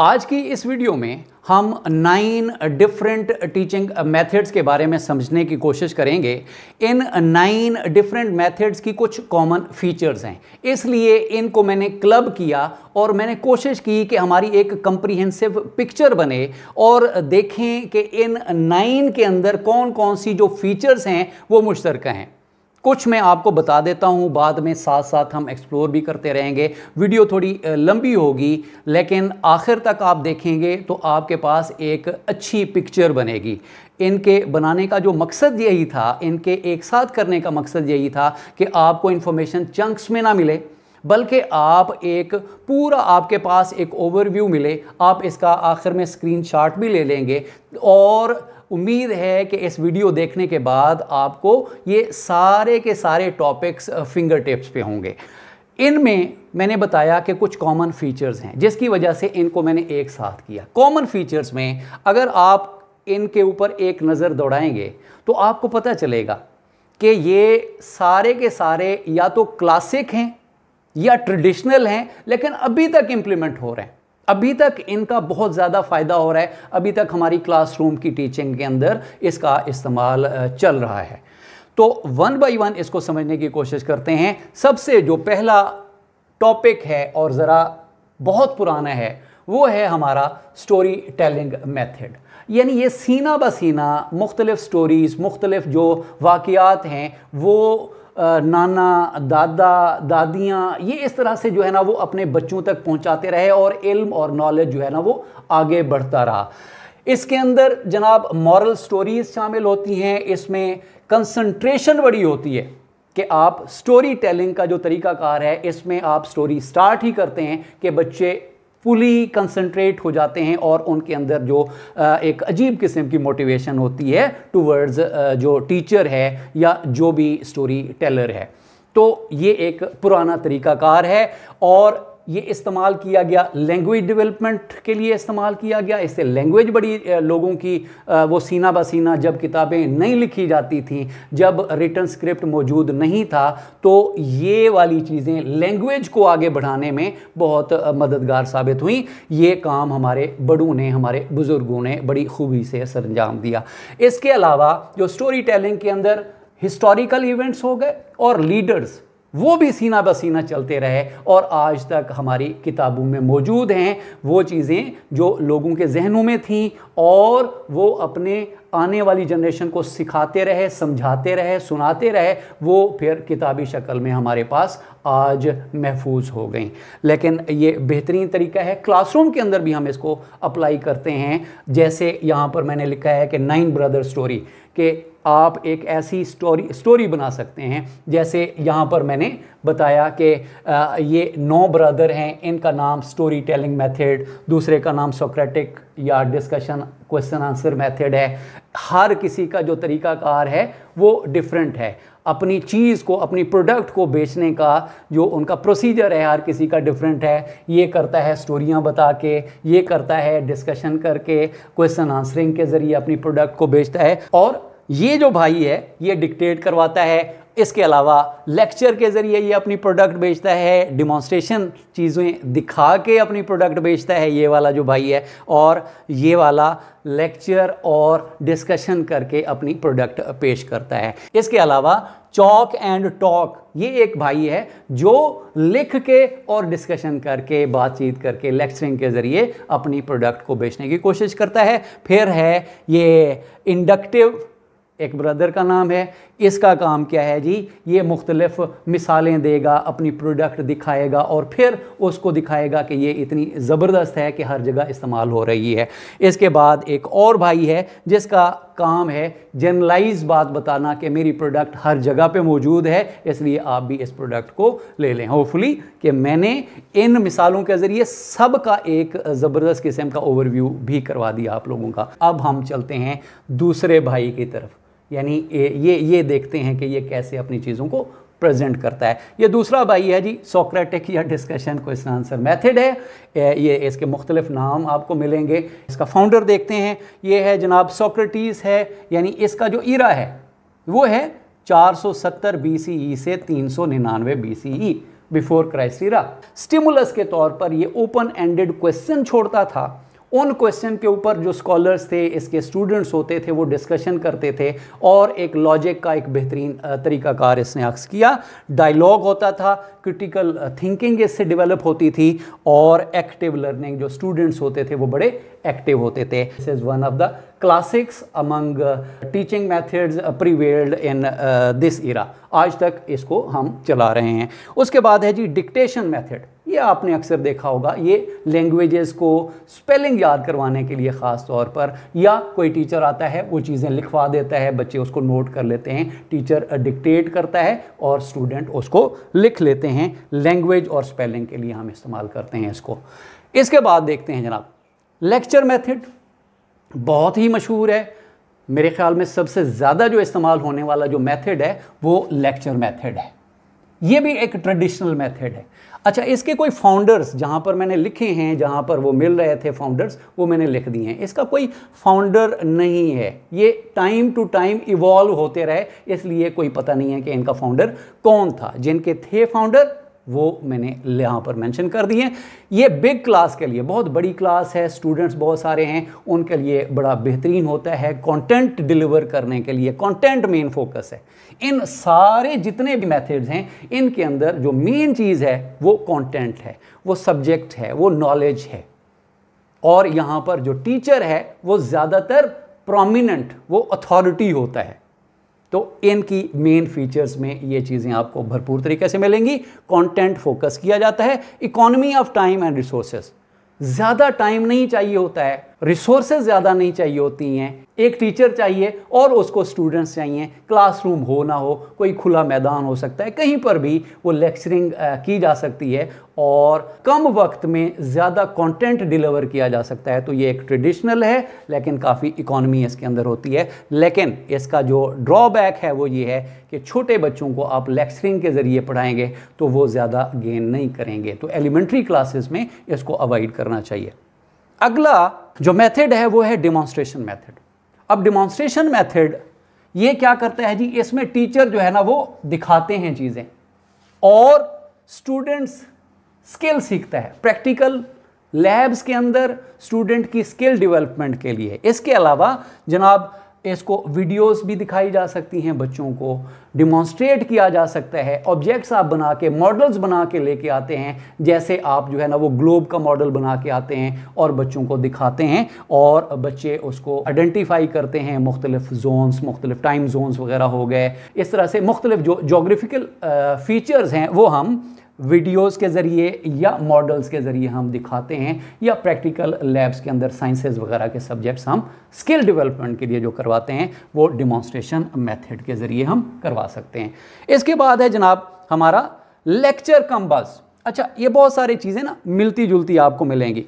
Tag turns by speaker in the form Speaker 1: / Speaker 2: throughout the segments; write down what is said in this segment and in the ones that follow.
Speaker 1: आज की इस वीडियो में हम नाइन डिफरेंट टीचिंग मेथड्स के बारे में समझने की कोशिश करेंगे इन नाइन डिफरेंट मेथड्स की कुछ कॉमन फीचर्स हैं इसलिए इनको मैंने क्लब किया और मैंने कोशिश की कि हमारी एक कंप्रिहेंसिव पिक्चर बने और देखें कि इन नाइन के अंदर कौन कौन सी जो फीचर्स हैं वो मुश्तरक हैं कुछ मैं आपको बता देता हूँ बाद में साथ साथ हम एक्सप्लोर भी करते रहेंगे वीडियो थोड़ी लंबी होगी लेकिन आखिर तक आप देखेंगे तो आपके पास एक अच्छी पिक्चर बनेगी इनके बनाने का जो मकसद यही था इनके एक साथ करने का मकसद यही था कि आपको इन्फॉर्मेशन चंक्स में ना मिले बल्कि आप एक पूरा आपके पास एक ओवरव्यू मिले आप इसका आखिर में स्क्रीनशॉट भी ले लेंगे और उम्मीद है कि इस वीडियो देखने के बाद आपको ये सारे के सारे टॉपिक्स फिंगर टिप्स पे होंगे इनमें मैंने बताया कि कुछ कॉमन फीचर्स हैं जिसकी वजह से इनको मैंने एक साथ किया कॉमन फीचर्स में अगर आप इनके ऊपर एक नज़र दौड़ाएंगे तो आपको पता चलेगा कि ये सारे के सारे या तो क्लासिक हैं या ट्रेडिशनल हैं लेकिन अभी तक इम्प्लीमेंट हो रहे हैं अभी तक इनका बहुत ज़्यादा फ़ायदा हो रहा है अभी तक हमारी क्लासरूम की टीचिंग के अंदर इसका इस्तेमाल चल रहा है तो वन बाई वन इसको समझने की कोशिश करते हैं सबसे जो पहला टॉपिक है और ज़रा बहुत पुराना है वो है हमारा स्टोरी टेलिंग मेथड यानी ये सीना ब सीना मुख्तलिफ़ स्टोरीज़ मुख्तलिफ़ जो वाक़ात हैं वो नाना दादा दादियाँ ये इस तरह से जो है ना वो अपने बच्चों तक पहुँचाते रहे और इल्म और नॉलेज जो है ना वो आगे बढ़ता रहा इसके अंदर जनाब मॉरल स्टोरीज़ शामिल होती हैं इसमें कंसंट्रेशन बड़ी होती है कि आप स्टोरी टेलिंग का जो तरीकाकार है इसमें आप स्टोरी स्टार्ट ही करते हैं कि बच्चे फुली कंसनट्रेट हो जाते हैं और उनके अंदर जो एक अजीब किस्म की मोटिवेशन होती है टूवर्ड्स जो टीचर है या जो भी स्टोरी टेलर है तो ये एक पुराना तरीकाकार है और ये इस्तेमाल किया गया लैंग्वेज डेवलपमेंट के लिए इस्तेमाल किया गया इससे लैंग्वेज बड़ी लोगों की वो सीना बसीना जब किताबें नहीं लिखी जाती थी जब रिटर्न स्क्रिप्ट मौजूद नहीं था तो ये वाली चीज़ें लैंग्वेज को आगे बढ़ाने में बहुत मददगार साबित हुई ये काम हमारे बड़ों ने हमारे बुज़ुर्गों ने बड़ी खूबी से सर अंजाम दिया इसके अलावा जो स्टोरी टेलिंग के अंदर हिस्टोरिकल इवेंट्स हो गए और लीडर्स वो भी सीना ब सीना चलते रहे और आज तक हमारी किताबों में मौजूद हैं वो चीज़ें जो लोगों के जहनों में थीं और वो अपने आने वाली जनरेशन को सिखाते रहे समझाते रहे सुनाते रहे वो फिर किताबी शक्ल में हमारे पास आज महफूज हो गई लेकिन ये बेहतरीन तरीका है क्लासरूम के अंदर भी हम इसको अप्लाई करते हैं जैसे यहाँ पर मैंने लिखा है कि नाइन ब्रदर स्टोरी कि आप एक ऐसी स्टोरी स्टोरी बना सकते हैं जैसे यहाँ पर मैंने बताया कि ये नौ ब्रदर हैं इनका नाम स्टोरी टेलिंग मेथड दूसरे का नाम सोक्रेटिक या डिस्कशन क्वेश्चन आंसर मेथड है हर किसी का जो तरीक़ाकार है वो डिफरेंट है अपनी चीज़ को अपनी प्रोडक्ट को बेचने का जो उनका प्रोसीजर है हर किसी का डिफरेंट है ये करता है स्टोरियाँ बता के ये करता है डिस्कशन करके क्वेश्चन आंसरिंग के ज़रिए अपनी प्रोडक्ट को बेचता है और ये जो भाई है ये डिक्टेट करवाता है इसके अलावा लेक्चर के ज़रिए ये अपनी प्रोडक्ट बेचता है डिमॉन्स्ट्रेशन चीज़ें दिखा के अपनी प्रोडक्ट बेचता है ये वाला जो भाई है और ये वाला लेक्चर और डिस्कशन करके अपनी प्रोडक्ट पेश करता है इसके अलावा चौक एंड टॉक ये एक भाई है जो लिख के और डिस्कशन करके बातचीत करके लेक्चरिंग के ज़रिए अपनी प्रोडक्ट को बेचने की कोशिश करता है फिर है ये इंडक्टिव एक ब्रदर का नाम है इसका काम क्या है जी ये मुख्तलफ़ मिसालें देगा अपनी प्रोडक्ट दिखाएगा और फिर उसको दिखाएगा कि ये इतनी ज़बरदस्त है कि हर जगह इस्तेमाल हो रही है इसके बाद एक और भाई है जिसका काम है जनरलाइज बात बताना कि मेरी प्रोडक्ट हर जगह पे मौजूद है इसलिए आप भी इस प्रोडक्ट को ले लें होपफुली कि मैंने इन मिसालों के ज़रिए सब का एक ज़बरदस्त किस्म का ओवरव्यू भी करवा दिया आप लोगों का अब हम चलते हैं दूसरे भाई की तरफ यानी ये ये देखते हैं कि ये कैसे अपनी चीज़ों को प्रेजेंट करता है ये दूसरा भाई है जी सोक्रेटिक या डिस्कशन क्वेश्चन आंसर मेथड है ये इसके मुख्तलिफ नाम आपको मिलेंगे इसका फाउंडर देखते हैं ये है जनाब सोक्रेटिस है यानी इसका जो इरा है वो है 470 बीसीई e से 399 BCE before Christ era stimulus के तौर पर ये ओपन एंडेड क्वेश्चन छोड़ता था उन क्वेश्चन के ऊपर जो स्कॉलर्स थे इसके स्टूडेंट्स होते थे वो डिस्कशन करते थे और एक लॉजिक का एक बेहतरीन तरीकाकार इसने अक्स किया डायलॉग होता था क्रिटिकल थिंकिंग इससे डेवलप होती थी और एक्टिव लर्निंग जो स्टूडेंट्स होते थे वो बड़े एक्टिव होते थे this is one of the classics among teaching methods prevailed in this era आज तक इसको हम चला रहे हैं उसके बाद है जी डिक्टेशन मेथड ये आपने अक्सर देखा होगा ये लैंग्वेजेस को स्पेलिंग याद करवाने के लिए ख़ास तौर पर या कोई टीचर आता है वो चीज़ें लिखवा देता है बच्चे उसको नोट कर लेते हैं टीचर डिक्टेट uh, करता है और स्टूडेंट उसको लिख लेते हैं लैंग्वेज और स्पेलिंग के लिए हम इस्तेमाल करते हैं इसको इसके बाद देखते हैं जनाब लेक्चर मेथड बहुत ही मशहूर है मेरे ख्याल में सबसे ज़्यादा जो इस्तेमाल होने वाला जो मेथड है वो लेक्चर मेथड है ये भी एक ट्रेडिशनल मेथड है अच्छा इसके कोई फाउंडर्स जहाँ पर मैंने लिखे हैं जहाँ पर वो मिल रहे थे फाउंडर्स वो मैंने लिख दिए हैं इसका कोई फाउंडर नहीं है ये टाइम टू टाइम इवॉल्व होते रहे इसलिए कोई पता नहीं है कि इनका फाउंडर कौन था जिनके थे फाउंडर वो मैंने यहाँ पर मेंशन कर दिए ये बिग क्लास के लिए बहुत बड़ी क्लास है स्टूडेंट्स बहुत सारे हैं उनके लिए बड़ा बेहतरीन होता है कंटेंट डिलीवर करने के लिए कंटेंट मेन फोकस है इन सारे जितने भी मेथड्स हैं इनके अंदर जो मेन चीज़ है वो कंटेंट है वो सब्जेक्ट है वो नॉलेज है और यहाँ पर जो टीचर है वो ज़्यादातर प्रोमिनंट वो अथॉरिटी होता है तो इनकी मेन फीचर्स में ये चीज़ें आपको भरपूर तरीके से मिलेंगी कंटेंट फोकस किया जाता है economy of time and resources ज़्यादा टाइम नहीं चाहिए होता है रिसोर्सेज ज़्यादा नहीं चाहिए होती हैं एक टीचर चाहिए और उसको स्टूडेंट्स चाहिए क्लासरूम हो ना हो कोई खुला मैदान हो सकता है कहीं पर भी वो लेक्चरिंग की जा सकती है और कम वक्त में ज़्यादा कंटेंट डिलीवर किया जा सकता है तो ये एक ट्रेडिशनल है लेकिन काफ़ी इकोनॉमी इसके अंदर होती है लेकिन इसका जो ड्रॉबैक है वो ये है कि छोटे बच्चों को आप लेक्चरिंग के ज़रिए पढ़ाएंगे तो वो ज़्यादा गेन नहीं करेंगे तो एलिमेंट्री क्लासेस में इसको अवॉइड करना चाहिए अगला जो मेथड है वो है डिमॉन्स्ट्रेशन मेथड अब डिमॉन्स्ट्रेशन मेथड ये क्या करता है जी इसमें टीचर जो है ना वो दिखाते हैं चीज़ें और स्टूडेंट्स स्किल सीखता है प्रैक्टिकल लैब्स के अंदर स्टूडेंट की स्किल डेवलपमेंट के लिए इसके अलावा जनाब इसको वीडियोस भी दिखाई जा सकती हैं बच्चों को डिमॉन्स्ट्रेट किया जा सकता है ऑब्जेक्ट्स आप बना के मॉडल्स बना के लेके आते हैं जैसे आप जो है ना वो ग्लोब का मॉडल बना के आते हैं और बच्चों को दिखाते हैं और बच्चे उसको आइडेंटिफाई करते हैं मुख्तलिफ जोन्स मुख्तलिफ टाइम जोन्स वगैरह हो गए इस तरह से मुख्तलिफ जो जोग्राफिकल फीचर्स हैं वो हम वीडियोस के ज़रिए या मॉडल्स के ज़रिए हम दिखाते हैं या प्रैक्टिकल लैब्स के अंदर साइंसेज वगैरह के सब्जेक्ट्स हम स्किल डेवलपमेंट के लिए जो करवाते हैं वो डिमॉन्स्ट्रेशन मेथड के ज़रिए हम करवा सकते हैं इसके बाद है जनाब हमारा लेक्चर कम बस अच्छा ये बहुत सारी चीज़ें ना मिलती जुलती आपको मिलेंगी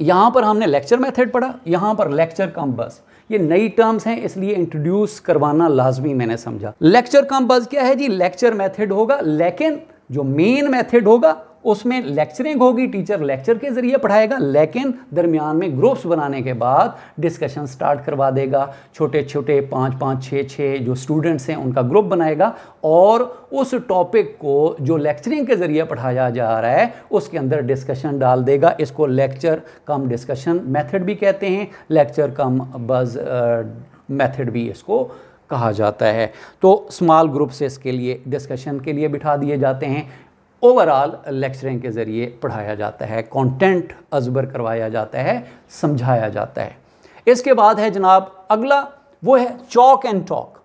Speaker 1: यहाँ पर हमने लेक्चर मेथड पढ़ा यहाँ पर लेक्चर कम बस ये नई टर्म्स हैं इसलिए इंट्रोड्यूस करवाना लाजमी मैंने समझा लेक्चर कम बस क्या है जी लेक्चर मेथड होगा लेकिन जो मेन मेथड होगा उसमें लेक्चरिंग होगी टीचर लेक्चर के ज़रिए पढ़ाएगा लेकिन दरमियान में ग्रुप्स बनाने के बाद डिस्कशन स्टार्ट करवा देगा छोटे छोटे पाँच पाँच छः छः जो स्टूडेंट्स हैं उनका ग्रुप बनाएगा और उस टॉपिक को जो लेक्चरिंग के ज़रिए पढ़ाया जा रहा है उसके अंदर डिस्कशन डाल देगा इसको लेक्चर कम डिस्कशन मैथड भी कहते हैं लेक्चर कम बज मैथड भी इसको कहा जाता है तो स्मॉल ग्रुप से इसके लिए डिस्कशन के लिए बिठा दिए जाते हैं ओवरऑल लेक्चरिंग के ज़रिए पढ़ाया जाता है कंटेंट अजबर करवाया जाता है समझाया जाता है इसके बाद है जनाब अगला वो है चौक एंड टॉक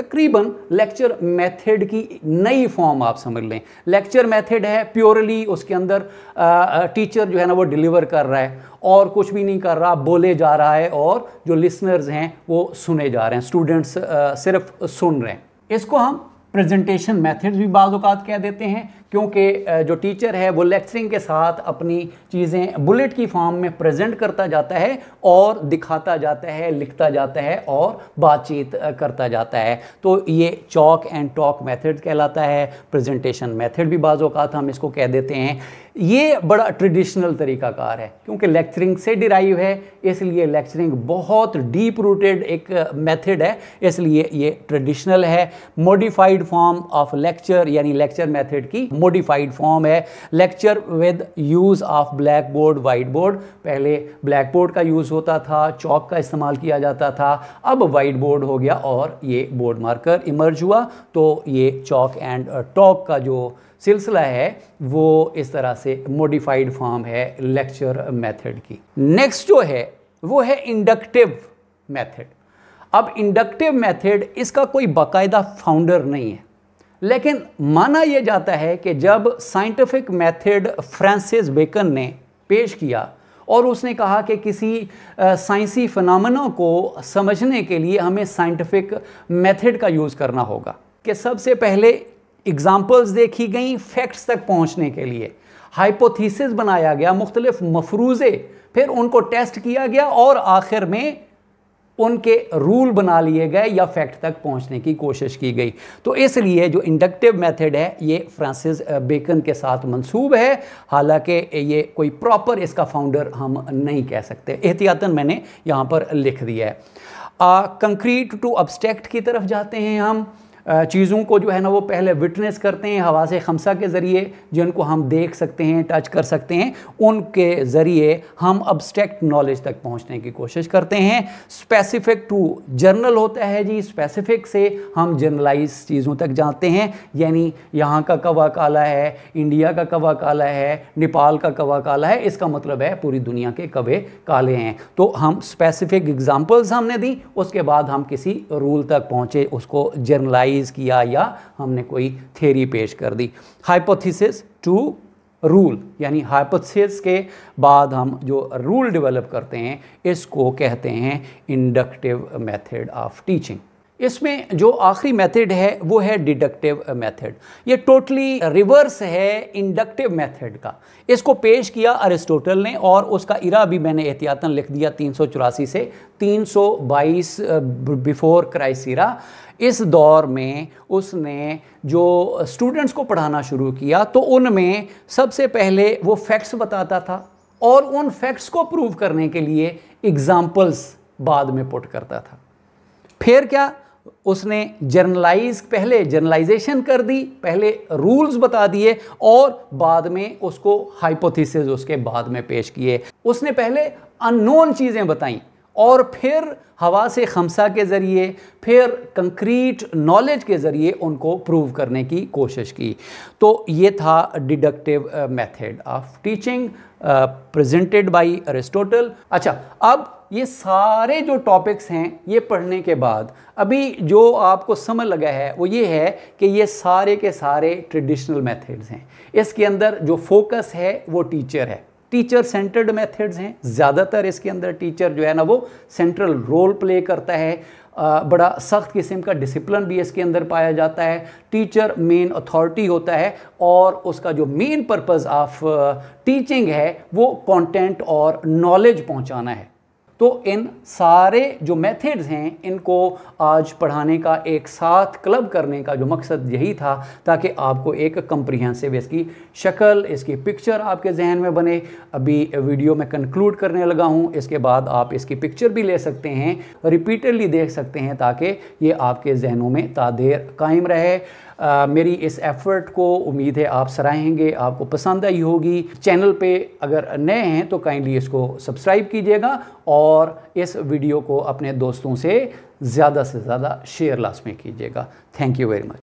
Speaker 1: तकरीबन लेक्चर मेथड की नई फॉर्म आप समझ लें लेक्चर मेथड है प्योरली उसके अंदर आ, टीचर जो है ना वो डिलीवर कर रहा है और कुछ भी नहीं कर रहा बोले जा रहा है और जो लिसनर्स हैं वो सुने जा रहे हैं स्टूडेंट्स सिर्फ सुन रहे हैं इसको हम प्रेजेंटेशन मेथड्स भी बाज़ात कह देते हैं क्योंकि जो टीचर है वो लेक्चरिंग के साथ अपनी चीज़ें बुलेट की फॉर्म में प्रेजेंट करता जाता है और दिखाता जाता है लिखता जाता है और बातचीत करता जाता है तो ये चॉक एंड टॉक मेथड कहलाता है प्रेजेंटेशन मेथड भी बाज़ात हम इसको कह देते हैं ये बड़ा ट्रेडिशनल तरीकाकार है क्योंकि लेक्चरिंग से डिराइव है इसलिए लेक्चरिंग बहुत डीप रूटेड एक मेथड है इसलिए ये ट्रेडिशनल है मॉडिफाइड फॉर्म ऑफ लेक्चर यानी लेक्चर मेथड की मोडिफाइड फॉर्म है lecture with use of black board white board पहले ब्लैक बोर्ड का यूज़ होता था चौक का इस्तेमाल किया जाता था अब वाइट बोर्ड हो गया और ये बोर्ड मार्कर इमर्ज हुआ तो ये चौक एंड टॉक का जो सिलसिला है वो इस तरह से मोडिफाइड फॉर्म है लेक्चर मेथड की नेक्स्ट जो है वो है इंडक्टिव मेथड अब इंडक्टिव मेथड इसका कोई बाकायदा फाउंडर नहीं है लेकिन माना यह जाता है कि जब साइंटिफिक मेथड फ्रांसिस बेकन ने पेश किया और उसने कहा कि किसी साइंसी फनामनों को समझने के लिए हमें साइंटिफिक मेथड का यूज़ करना होगा कि सबसे पहले एग्ज़ाम्पल्स देखी गई फैक्ट्स तक पहुंचने के लिए हाइपोथीसिस बनाया गया मुख्तलिफ मफरूज़े फिर उनको टेस्ट किया गया और आखिर में उनके रूल बना लिए गए या फैक्ट तक पहुंचने की कोशिश की गई तो इसलिए जो इंडक्टिव मेथड है ये फ्रांसिस बेकन के साथ मंसूब है हालांकि ये कोई प्रॉपर इसका फाउंडर हम नहीं कह सकते एहतियातन मैंने यहाँ पर लिख दिया है कंक्रीट टू अब्स्ट्रैक्ट की तरफ जाते हैं हम चीज़ों को जो है ना वो पहले विटनेस करते हैं हवा से खमसा के ज़रिए जिनको हम देख सकते हैं टच कर सकते हैं उनके ज़रिए हम अब्स्ट्रैक्ट नॉलेज तक पहुँचने की कोशिश करते हैं स्पेसिफिक टू जर्नल होता है जी स्पेसिफिक से हम जर्नलाइज चीज़ों तक जाते हैं यानी यहाँ का कवा काला है इंडिया का कवा काला है नेपाल का कवा काला है इसका मतलब है पूरी दुनिया के कवे काले हैं तो हम स्पेसिफिक एग्ज़ाम्पल्स हमने दी उसके बाद हम किसी रूल तक पहुँचे उसको जर्नलाइज एनालाइज किया या हमने कोई थेरी पेश कर दी हाइपोथिस टू रूल यानी हाइपोथिस के बाद हम जो रूल डेवलप करते हैं इसको कहते हैं इंडक्टिव मेथड ऑफ टीचिंग इसमें जो आखिरी मेथड है वो है डिडक्टिव मेथड ये टोटली रिवर्स है इंडक्टिव मेथड का इसको पेश किया अरिस्टोटल ने और उसका इरा भी मैंने एहतियातन लिख दिया तीन से 322 बिफोर क्राइस इरा इस दौर में उसने जो स्टूडेंट्स को पढ़ाना शुरू किया तो उनमें सबसे पहले वो फैक्ट्स बताता था और उन फैक्ट्स को प्रूव करने के लिए एग्ज़ाम्पल्स बाद में पुट करता था फिर क्या उसने जर्नलाइज पहले जर्नलाइजेशन कर दी पहले रूल्स बता दिए और बाद में उसको हाइपोथेसिस उसके बाद में पेश किए उसने पहले अननोन चीज़ें बताई और फिर हवा से खमसा के ज़रिए फिर कंक्रीट नॉलेज के ज़रिए उनको प्रूव करने की कोशिश की तो ये था deductive method of teaching presented by Aristotle अच्छा अब ये सारे जो टॉपिक्स हैं ये पढ़ने के बाद अभी जो आपको समझ लगा है वो ये है कि ये सारे के सारे ट्रेडिशनल मेथड्स हैं इसके अंदर जो फोकस है वो टीचर है टीचर सेंटर्ड मेथड्स हैं ज़्यादातर इसके अंदर टीचर जो है ना वो सेंट्रल रोल प्ले करता है बड़ा सख्त किस्म का डिसिप्लिन भी इसके अंदर पाया जाता है टीचर मेन अथॉरिटी होता है और उसका जो मेन पर्पस ऑफ टीचिंग है वो कंटेंट और नॉलेज पहुंचाना है तो इन सारे जो मेथड्स हैं इनको आज पढ़ाने का एक साथ क्लब करने का जो मकसद यही था ताकि आपको एक कंप्रिहेंसिव इसकी शक्ल इसकी पिक्चर आपके जहन में बने अभी वीडियो में कंक्लूड करने लगा हूँ इसके बाद आप इसकी पिक्चर भी ले सकते हैं रिपीटेडली देख सकते हैं ताकि ये आपके जहनों में तादेर कायम रहे आ, मेरी इस एफ़र्ट को उम्मीद है आप सराहेंगे आपको पसंद आई होगी चैनल पे अगर नए हैं तो काइंडली इसको सब्सक्राइब कीजिएगा और इस वीडियो को अपने दोस्तों से ज़्यादा से ज़्यादा शेयर लास्ट में कीजिएगा थैंक यू वेरी मच